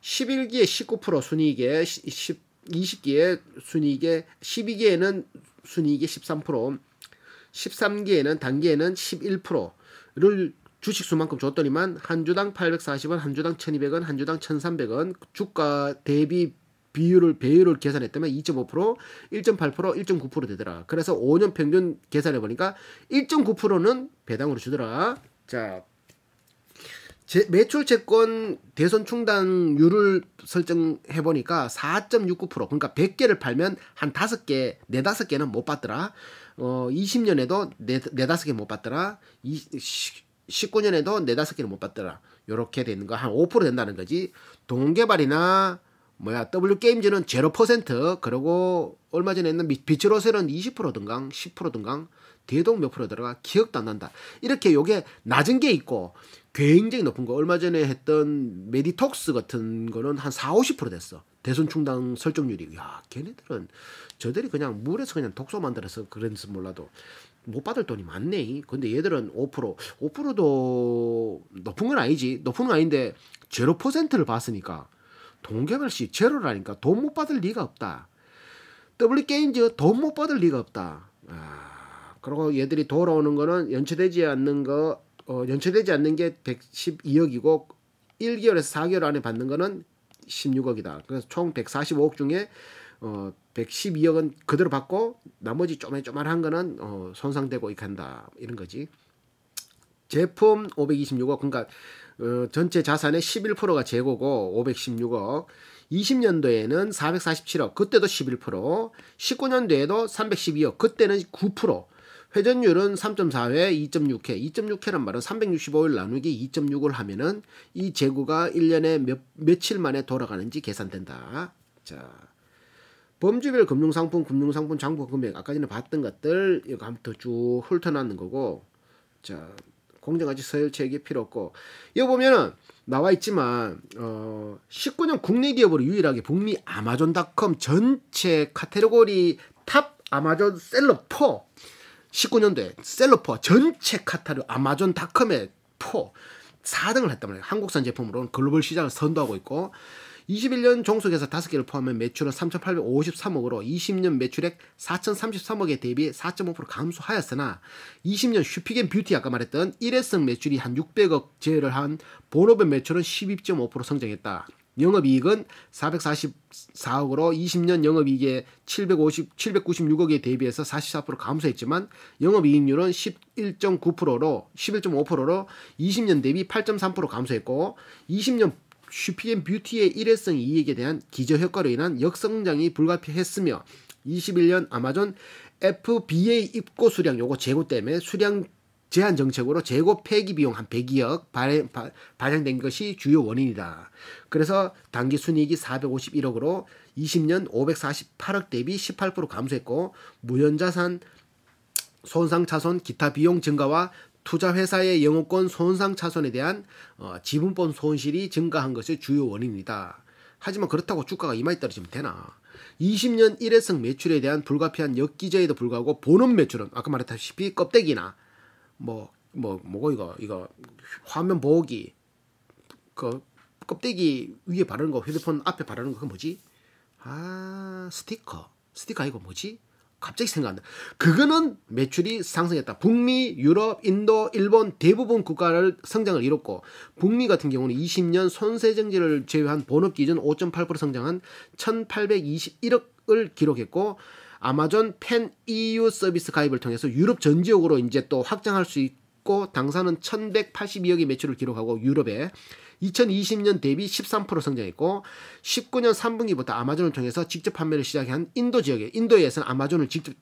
[SPEAKER 1] 11기에 19% 순이익에 10, 20기에 순이익에 12기에는 순이익이 13%, 13기에는 단기에는 11%를 주식수만큼 줬더니만 한 주당 840원, 한 주당 1200원, 한 주당 1300원 주가 대비 비율을 배율을 계산했다면 2.5%, 1.8%, 1.9% 되더라. 그래서 5년 평균 계산해 보니까 1.9%는 배당으로 주더라. 자, 제, 매출 채권 대선 충당률을 설정해 보니까 4.69% 그러니까 100개를 팔면 한 5개, 4, 5개는 못 받더라. 어 20년에도 4, 5개 못 받더라. 이, 19년에도 4, 5개는 못 받더라. 요렇게 되는 거 한 5% 된다는 거지. 동개발이나 뭐야 W게임즈는 0% 그리고 얼마 전에 있는 비츠로셀은 20%등강 1 0든가 대동 몇 프로 들어가 기억도 안 난다. 이렇게 요게 낮은 게 있고 굉장히 높은 거 얼마 전에 했던 메디톡스 같은 거는 한 4, 50% 됐어. 대선 충당 설정률이 야 걔네들은 저들이 그냥 물에서 그냥 독소 만들어서 그랬는지 몰라도 못 받을 돈이 많네. 근데 얘들은 5% 5%도 높은 건 아니지. 높은 건 아닌데 제로 퍼센트를 봤으니까 동개발 씨 제로라니까 돈 못 받을 리가 없다. 더블 게임즈 돈 못 받을 리가 없다. 아. 그리고 얘들이 돌아오는 거는 연체되지 않는 거 어, 연체되지 않는 게 112억이고 1개월에서 4개월 안에 받는 거는 16억이다. 그래서 총 145억 중에 어 112억은 그대로 받고 나머지 쪼매쪼만한 거는 어 손상되고 이렇다 이런 거지. 제품 526억 그러니까 어, 전체 자산의 11%가 재고고 516억 20년도에는 447억 그때도 11% 19년도에도 312억 그때는 9% 회전율은 3.4회, 2.6회, 2.6회란 말은 365일 나누기 2.6을 하면은 이 재고가 1년에 몇, 며칠 만에 돌아가는지 계산된다. 자. 범주별 금융상품, 금융상품 장부 금액, 아까 전에 봤던 것들, 이거 한번 쭉 훑어놨는 거고, 자, 공정하지서열책이 필요 없고, 이거 보면은 나와 있지만, 어, 19년 국내 기업으로 유일하게 북미 아마존닷컴 전체 카테고리 탑 아마존 셀러 4, 19년도에 셀러퍼 전체 카타르 아마존 닷컴에 포 4등을 했단 말이에요. 한국산 제품으로는 글로벌 시장을 선도하고 있고 21년 종속에서 5개를 포함한 매출은 3,853억으로 20년 매출액 4,033억에 대비 4.5% 감소하였으나 20년 슈피겐 뷰티 아까 말했던 1회성 매출이 한 600억 제외를 한 본업의 매출은 12.5% 성장했다. 영업이익은 444억으로 20년 영업이익의 750, 796억에 대비해서 44% 감소했지만 영업이익률은 11.9%로 11.5%로 20년 대비 8.3% 감소했고 20년 슈피앤 뷰티의 일회성 이익에 대한 기저효과로 인한 역성장이 불가피했으며 21년 아마존 FBA 입고 수량 요거 재고 때문에 수량 제한 정책으로 재고 폐기 비용 한 102억 발행, 발생된 것이 주요 원인이다. 그래서 단기 순이익이 451억으로 20년 548억 대비 18% 감소했고 무연자산 손상 차손 기타 비용 증가와 투자 회사의 영업권 손상 차손에 대한 어, 지분권 손실이 증가한 것이 주요 원인이다. 하지만 그렇다고 주가가 이마에 떨어지면 되나? 20년 일회성 매출에 대한 불가피한 역기저에도 불구하고 본업 매출은 아까 말했다시피 껍데기나 뭐, 뭐, 뭐고 이거, 이거, 화면 보기 그, 껍데기 위에 바르는 거, 휴대폰 앞에 바르는 거, 그 뭐지? 아, 스티커. 스티커 이거 뭐지? 갑자기 생각난다 그거는 매출이 상승했다. 북미, 유럽, 인도, 일본 대부분 국가를 성장을 이뤘고 북미 같은 경우는 20년 손세정지를 제외한 본업 기준 5.8% 성장한 1,821억을 기록했고 아마존 팬 EU 서비스 가입을 통해서 유럽 전 지역으로 이제 또 확장할 수 있고 당사는 1182억의 매출을 기록하고 유럽에 2020년 대비 13% 성장했고 19년 3분기부터 아마존을 통해서 직접 판매를 시작한 인도 지역에 인도에서는 아마존을 직접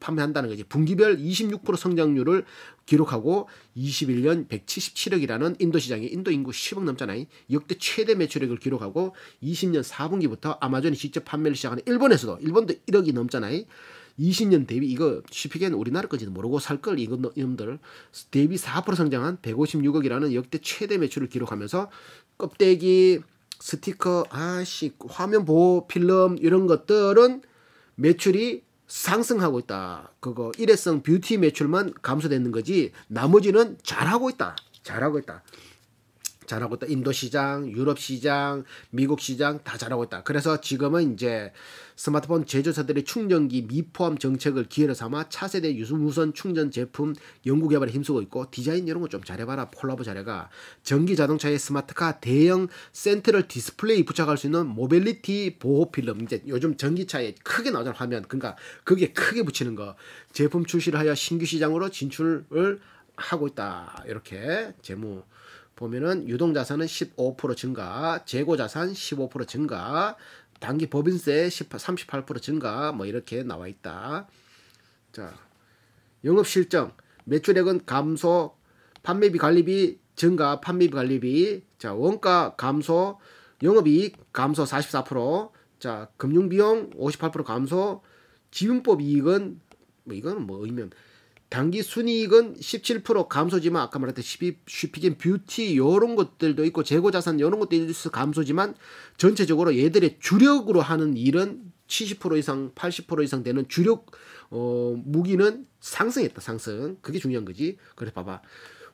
[SPEAKER 1] 판매한다는 거지. 분기별 26% 성장률을 기록하고 21년 177억이라는 인도 시장이 인도 인구 10억 넘잖아요. 역대 최대 매출액을 기록하고 20년 4분기부터 아마존이 직접 판매를 시작하는 일본에서도 일본도 1억이 넘잖아요. 20년 대비 이거 쉽게는 우리나라 건지는 모르고 살 걸 이놈들 대비 4% 성장한 156억이라는 역대 최대 매출을 기록하면서 껍데기 스티커 아씨 화면 보호 필름 이런 것들은 매출이 상승하고 있다. 그거 일회성 뷰티 매출만 감소되는 거지 나머지는 잘하고 있다. 잘하고 있다. 잘하고 있다. 인도 시장, 유럽 시장, 미국 시장 다 잘하고 있다. 그래서 지금은 이제 스마트폰 제조사들의 충전기 미포함 정책을 기회로 삼아 차세대 유선 수무 충전 제품 연구 개발에 힘쓰고 있고 디자인 이런 거 좀 잘해봐라 폴라보 잘해가 전기 자동차의 스마트카 대형 센트럴 디스플레이 부착할 수 있는 모빌리티 보호 필름 이제 요즘 전기차에 크게 나오잖아 화면 그러니까 그게 크게 붙이는 거 제품 출시를 하여 신규 시장으로 진출을 하고 있다 이렇게 제목 보면은 유동자산은 15% 증가, 재고자산 15% 증가, 단기 법인세 38% 증가 뭐 이렇게 나와 있다. 자, 영업 실적 매출액은 감소, 판매비 관리비 증가, 판매비 관리비 자 원가 감소, 영업이익 감소 44%, 자 금융비용 58% 감소, 지분법 이익은 뭐 이건 뭐 의미 없. 는 단기 순이익은 17% 감소지만 아까 말했듯이 쉬피겐 뷰티 요런 것들도 있고 재고 자산 요런 것도 있어 감소지만 전체적으로 얘들의 주력으로 하는 일은 70% 이상 80% 이상 되는 주력 어, 무기는 상승했다 상승 그게 중요한 거지 그래 봐봐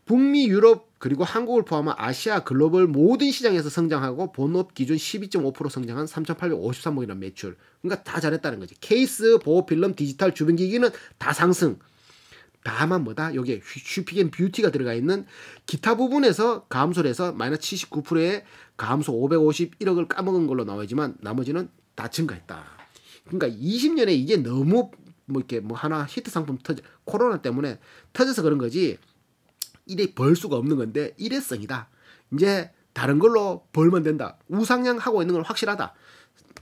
[SPEAKER 1] 북미 유럽 그리고 한국을 포함한 아시아 글로벌 모든 시장에서 성장하고 본업 기준 12.5% 성장한 3,853억이라는 매출 그러니까 다 잘했다는 거지 케이스 보호 필름 디지털 주변기기는 다 상승 다만 뭐다? 여기에 슈피겐 뷰티가 들어가 있는 기타 부분에서 감소해서 마이너스 79%의 감소 551억을 까먹은 걸로 나오지만 나머지는 다 증가했다. 그러니까 20년에 이게 너무 뭐 이렇게 뭐 하나 히트 상품 터져 코로나 때문에 터져서 그런 거지 이래 벌 수가 없는 건데 일회성이다. 이제 다른 걸로 벌면 된다. 우상향 하고 있는 건 확실하다.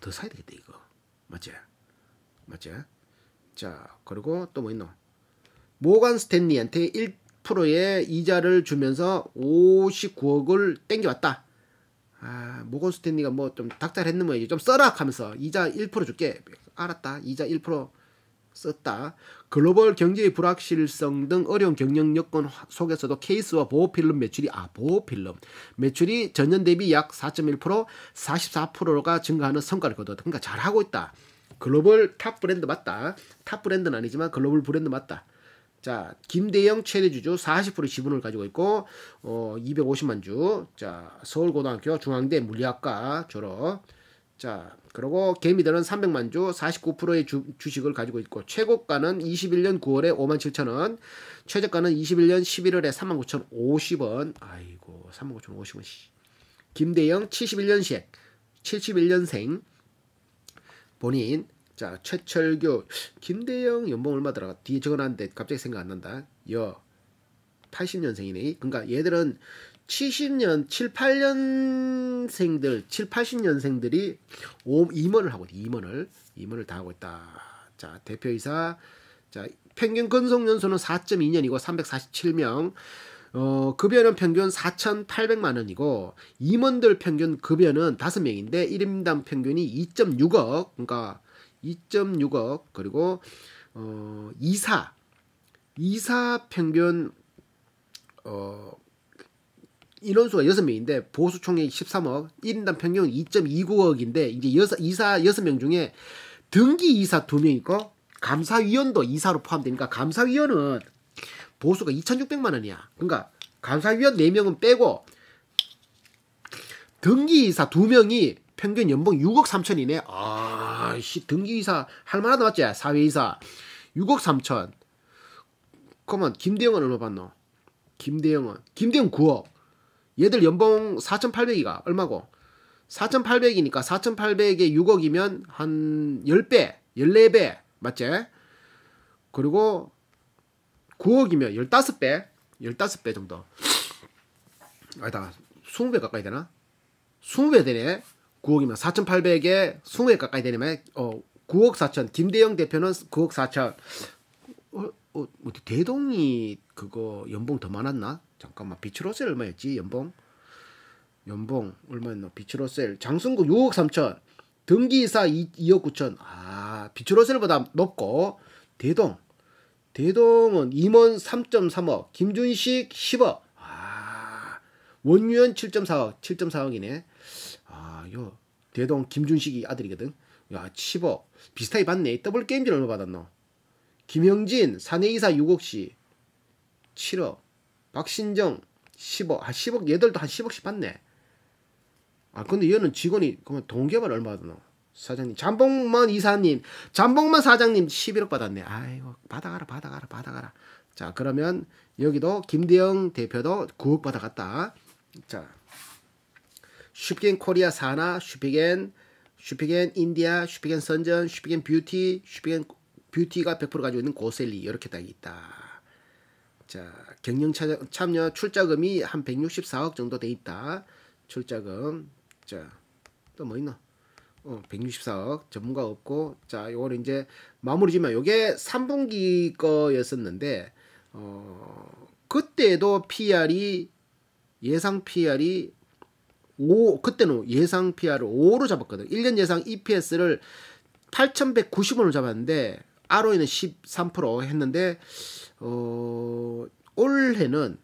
[SPEAKER 1] 더 사야 되겠다 이거 맞지? 맞지? 자 그리고 또 뭐 있노? 모건 스탠리한테 1%의 이자를 주면서 59억을 땡겨왔다. 아, 모건 스탠리가 뭐 좀 닥달했는 모양이지. 좀 써라 하면서 이자 1% 줄게. 알았다. 이자 1% 썼다. 글로벌 경제의 불확실성 등 어려운 경영 여건 속에서도 케이스와 보호필름 매출이 아 보호필름 매출이 전년 대비 약 4.1% 44%가 증가하는 성과를 거뒀다. 그러니까 잘하고 있다. 글로벌 탑 브랜드 맞다. 탑 브랜드는 아니지만 글로벌 브랜드 맞다. 자, 김대영 최대주주 40% 지분을 가지고 있고 어 250만 주. 자, 서울고등학교 중앙대 물리학과 졸업. 자, 그리고 개미들은 300만 주 49%의 주, 주식을 가지고 있고 최고가는 21년 9월에 5만 7천 원, 최저가는 21년 11월에 3만 9천 50원. 아이고, 3만 9천 50원. 김대영 71년식, 71년생 본인 자, 최철교, 김대영 연봉 얼마 들어가? 뒤에 적어놨는데 갑자기 생각 안 난다. 여, 80년생이네. 그러니까 얘들은 70년, 7, 8년생들, 7, 80년생들이 오, 임원을 하고 있다. 임원을, 임원을 다 하고 있다. 자, 대표이사, 자, 평균 근속연수는 4.2년이고 347명. 어, 급여는 평균 4,800만 원이고 임원들 평균 급여는 5명인데 1인당 평균이 2.6억. 그러니까 2.6억 그리고 어, 이사 이사 평균 어, 인원수가 6명인데 보수 총액 이 13억 1인당 평균 2.29억인데 이제 여사, 이사 6명 중에 등기 이사 2명 있고 감사위원도 이사로 포함되니까 감사위원은 보수가 2,600만 원이야. 그러니까 감사위원 4명은 빼고 등기 이사 2명이 평균 연봉 6억 3천이네. 아, 씨, 등기이사 할만하다 맞지? 사회이사 6억 3천. 그러면 김대영은 얼마 받노? 김대영은 김대영 9억. 얘들 연봉 4,800이가 얼마고? 4,800이니까 4,800에 6억이면 한 10배, 14배 맞지? 그리고 9억이면 15배, 15배 정도. 아니다. 20배 가까이 되나? 20배 되네. 9억이면 4,800에 2 0에 가까이 되려면 어, 9억 4천. 김대영 대표는 9억 4천. 어, 어, 어디 뭐 대동이 그거 연봉 더 많았나? 잠깐만 비츠로셀 얼마였지 연봉? 연봉 얼마였나? 비츠로셀 장승구 6억 3천. 등기이사 2, 2억 9천. 아 비츠로셀보다 높고 대동 대동은 임원 3.3억, 김준식 10억, 아, 원유현 7.4억, 7.4억이네. 야, 대동 김준식이 아들이거든. 야, 10억. 비슷하게 받네. 더블 게임즈 얼마 받았노? 김형진, 사내이사 6억씩. 7억. 박신정, 10억. 한 10억, 얘들도 한 10억씩 받네. 아, 근데 얘는 직원이, 그러면 동기업을 얼마 받았노? 사장님. 잠봉만 이사님, 잠봉만 사장님 11억 받았네. 아이고, 받아가라, 받아가라, 받아가라. 자, 그러면 여기도 김대영 대표도 9억 받아갔다. 자. 슈피겐 코리아 사나, 슈피겐, 슈피겐 인디아, 슈피겐 선전, 슈피겐 뷰티, 슈피겐 뷰티가 100% 가지고 있는 고셀리 이렇게 딱 있다. 자, 경영 참여 출자금이 한 164억 정도 돼 있다. 출자금. 자, 또 뭐 있나? 어, 164억 전문가 없고 자, 요거는 이제 마무리 지만 요게 3분기 거였었는데 어, 그때도 PR이 예상 PR이 5 그때는 예상 PR을 5로 잡았거든. 1년 예상 EPS를 8,190원으로 잡았는데 ROE는 13% 했는데 어 올해는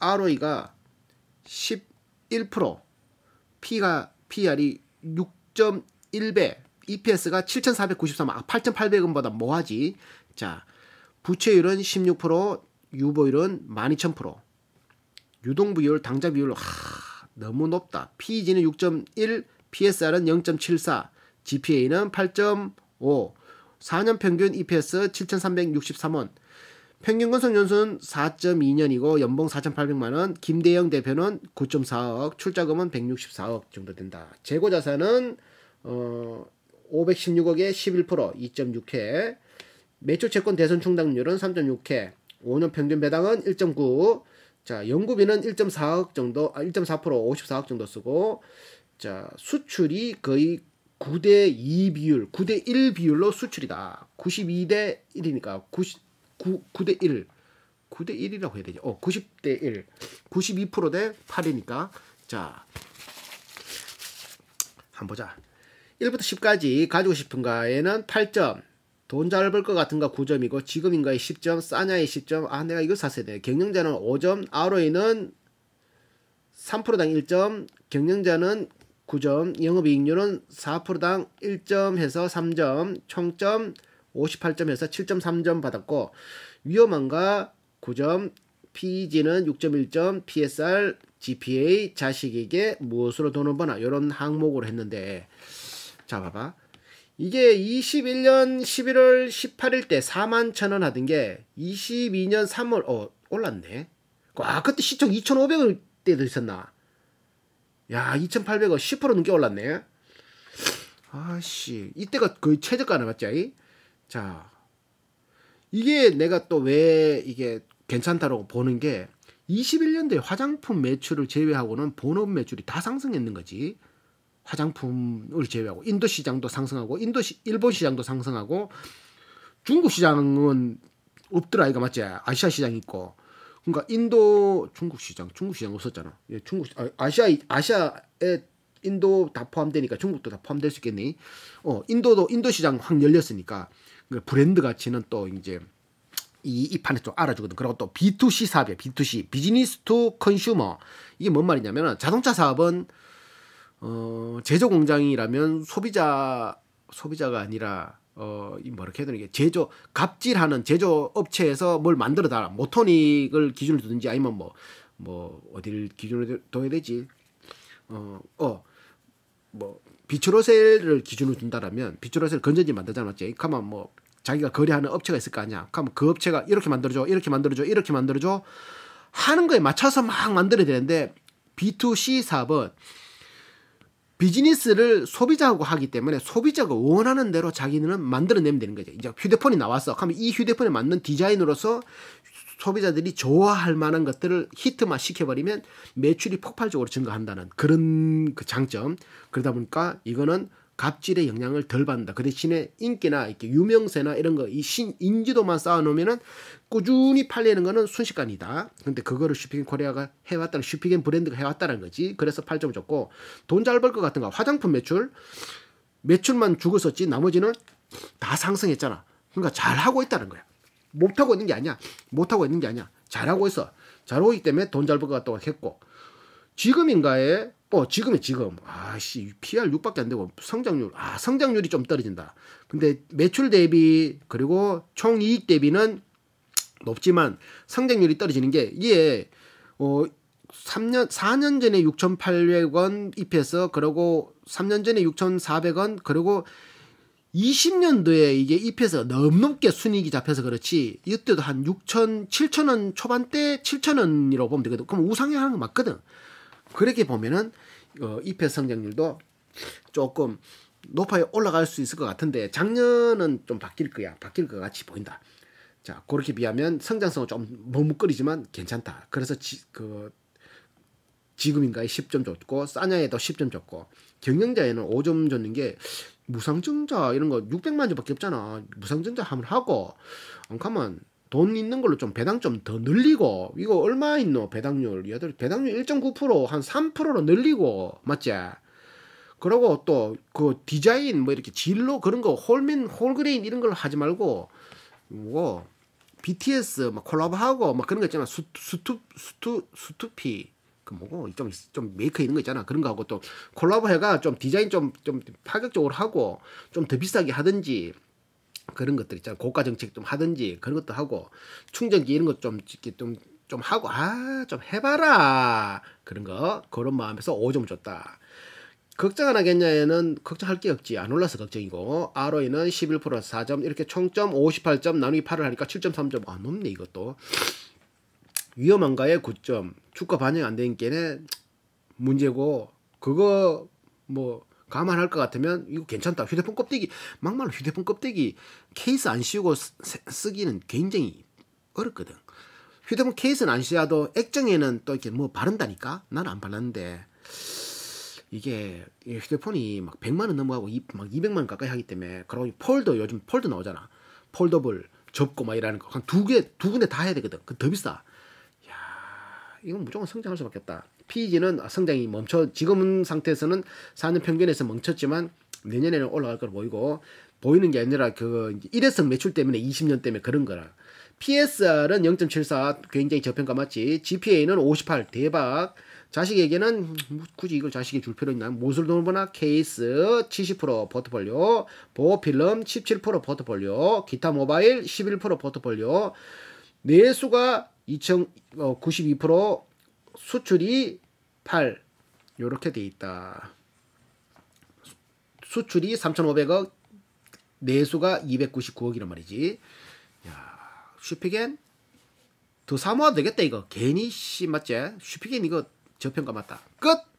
[SPEAKER 1] ROE가 11% P가 PR이 6.1배 EPS가 7,493원 아 8,800원보다 뭐하지? 자 부채율은 16% 유보율은 12,000% 유동부 비율, 당좌 비율 하, 너무 높다. PEG는 6.1, PSR은 0.74, GPA는 8.5, 4년 평균 EPS 7,363원. 평균 건설 연수는 4.2년이고 연봉 4,800만 원, 김대영 대표는 9.4억, 출자금은 164억 정도 된다. 재고 자산은 어 516억에 11%, 2.6회. 매초 채권 대선 충당률은 3.6회. 5년 평균 배당은 1.9, 자, 연구비는 1.4억 정도, 아, 1.4% 54억 정도 쓰고, 자, 수출이 거의 9대 2 비율, 9대 1 비율로 수출이다. 92대 1이니까 9 9, 대 1. 9대 1이라고 해야 되죠. 어, 90대 1. 92%대 8이니까. 자. 한번 보자. 1부터 10까지 가지고 싶은 가에는 8점, 돈잘벌것 같은가 9점이고 지금인가에 10점, 싸냐에 10점. 아 내가 이거 샀어야 돼. 경영자는 5점, ROE는 3%당 1점, 경영자는 9점, 영업이익률은 4%당 1점 해서 3점, 총점 58점 해서 7.3점 받았고 위험한가 9점, PEG는 6.1점, PSR, GPA, 자식에게 무엇으로 돈을 버나 이런 항목으로 했는데 자 봐봐. 이게 21년 11월 18일 때 4만 천원 하던 게 22년 3월 어 올랐네. 그, 아 그때 시청 2,500원 때도 있었나? 야 2,800원 10% 넘게 올랐네. 아씨 이때가 거의 최저가나 갔지자 이게 내가 또 왜 이게 괜찮다라고 보는 게 21년도에 화장품 매출을 제외하고는 본업 매출이 다 상승했는 거지. 화장품을 제외하고 인도 시장도 상승하고 인도 시, 일본 시장도 상승하고 중국 시장은 없더라 이거 맞지? 아시아 시장 있고 그러니까 인도 중국 시장 중국 시장 없었잖아. 예, 중국 아, 시아 아시아에 인도 다 포함되니까 중국도 다 포함될 수 있겠니? 어 인도도 인도 시장 확 열렸으니까 그 브랜드 가치는 또 이제 이, 이 판에 좀 알아주거든. 그리고 또 B2C 사업이야. B2C 비즈니스 투 컨슈머 이게 뭔 말이냐면은 자동차 사업은 어, 제조 공장이라면 소비자 소비자가 아니라 어, 이뭐라 해야 되는 게 제조 갑질하는 제조 업체에서 뭘 만들어 달라. 모토닉을 기준으로 두든지 아니면 뭐뭐 뭐 어디를 기준으로 둬야 되지? 어, 어. 뭐 비추로셀을 기준으로 둔다라면 비추로셀 건전지 만들잖아 맞지? 가만 뭐 자기가 거래하는 업체가 있을 거 아니야. 그럼 그 업체가 이렇게 만들어줘, 이렇게 만들어줘, 이렇게 만들어줘 하는 거에 맞춰서 막 만들어야 되는데 B2C 사업은 비즈니스를 소비자하고 하기 때문에 소비자가 원하는 대로 자기는 만들어내면 되는 거죠. 이제 휴대폰이 나왔어. 그러이 휴대폰에 맞는 디자인으로서 소비자들이 좋아할 만한 것들을 히트만 시켜버리면 매출이 폭발적으로 증가한다는 그런 그 장점. 그러다 보니까 이거는 갑질의 영향을 덜 받는다. 그 대신에 인기나 이렇게 유명세나 이런 거, 이 신, 인지도만 쌓아놓으면은 꾸준히 팔리는 거는 순식간이다. 근데 그거를 슈핑 코리아가 해왔다는, 슈핑앤 브랜드가 해왔다는 거지. 그래서 팔점 줬고, 돈 잘 벌 것 같은 거, 화장품 매출, 매출만 죽었었지, 나머지는 다 상승했잖아. 그러니까 잘하고 있다는 거야. 못하고 있는 게 아니야. 못하고 있는 게 아니야. 잘하고 있어. 잘하고 있기 때문에 돈 잘 벌 것 같다고 했고, 지금인가에 또 어, 지금이 지금 아씨 PR 6밖에 안 되고 성장률 아 성장률이 좀 떨어진다. 근데 매출 대비 그리고 총 이익 대비는 높지만 성장률이 떨어지는 게 이게 어 3년 4년 전에 6,800원 EPS 그리고 3년 전에 6,400원 그리고 20년도에 이게 EPS가 너 넘게 순이익이 잡혀서 그렇지 이때도 한 6천 7천원 초반대 7천원이라고 보면 되거든. 그럼 우상향하는 거 맞거든. 그렇게 보면은 어, 입회 성장률도 조금 높아 요 올라갈 수 있을 것 같은데 작년은 좀 바뀔 거야. 바뀔 것 같이 보인다. 자, 그렇게 비하면 성장성은 좀 머뭇거리지만 괜찮다. 그래서 지, 그 지금인가에 10점 줬고 싸냐에도 10점 줬고 경영자에는 5점 줬는 게 무상증자 이런 거 600만 주밖에 없잖아. 무상증자 하면 하고 안 어, 가면 돈 있는 걸로 좀 배당 좀 더 늘리고 이거 얼마 있노 배당률 얘들 배당률 1.9%한 3%로 늘리고 맞지? 그러고 또 그 디자인 뭐 이렇게 진로 그런 거 홀민 홀그레인 이런 걸 하지 말고 뭐 BTS 막 콜라보하고 막 그런 거 있잖아 수, 수투 수투 수투피 그 뭐고 좀좀 메이크 있는 거 있잖아 그런 거 하고 또 콜라보 해가 좀 디자인 좀 좀 파격적으로 하고 좀 더 비싸게 하든지 그런 것들 있잖아. 고가 정책 좀 하든지 그런 것도 하고 충전기 이런 것좀 좀, 좀 하고 아 좀 해봐라 그런 거 그런 마음에서 5점 줬다. 걱정 안 하겠냐에는 걱정할 게 없지 안 올라서 걱정이고 ROE는 11% 4점 이렇게 총점 58점 나누기 8을 하니까 7.3점 안 넘네 이것도 위험한가에 9점 주가 반영 안 되는 게네 문제고 그거 뭐 감안할 것 같으면 이거 괜찮다. 휴대폰 껍데기 막말로 휴대폰 껍데기 케이스 안 씌우고 쓰, 기는 굉장히 어렵거든. 휴대폰 케이스는 안 씌워도 액정에는 또 이렇게 뭐 바른다니까. 나는 안 발랐는데 이게 휴대폰이 막 100만 원 넘어가고 이, 막 200만 원 가까이 하기 때문에 그러고 폴더 요즘 폴더 나오잖아. 폴더블 접고 막이러는거 한 두 개 두 군데 다 해야 되거든. 그 더 비싸. 야, 이건 무조건 성장할 수밖에 없다. PEG는 성장이 멈춰 지금 상태에서는 4년 평균에서 멈췄지만 내년에는 올라갈 걸 보이고 보이는 게 아니라 그 일회성 매출 때문에 20년 때문에 그런 거라. PSR은 0.74 굉장히 저평가 맞지. GPA는 58 대박. 자식에게는 뭐 굳이 이걸 자식이 줄 필요 있나? 모술 돈보나 케이스 70% 포트폴리오, 보호필름 17% 포트폴리오, 기타 모바일 11% 포트폴리오. 내수가 2092% 수출이 8 요렇게 돼 있다. 수출이 3,500억 내수가 299억이란 말이지. 야, 슈피겐 더 사모아 도 되겠다 이거. 괜히 씨 맞지? 슈피겐 이거 저평가 맞다. 끝.